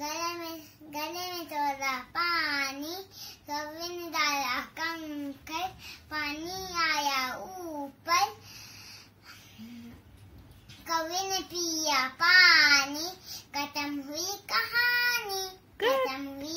गले में गले में थोड़ा पानी सबने तो डाला कम पानी आया ऊपर कवि ने पिया पानी खत्म हुई कहानी खत्म हुई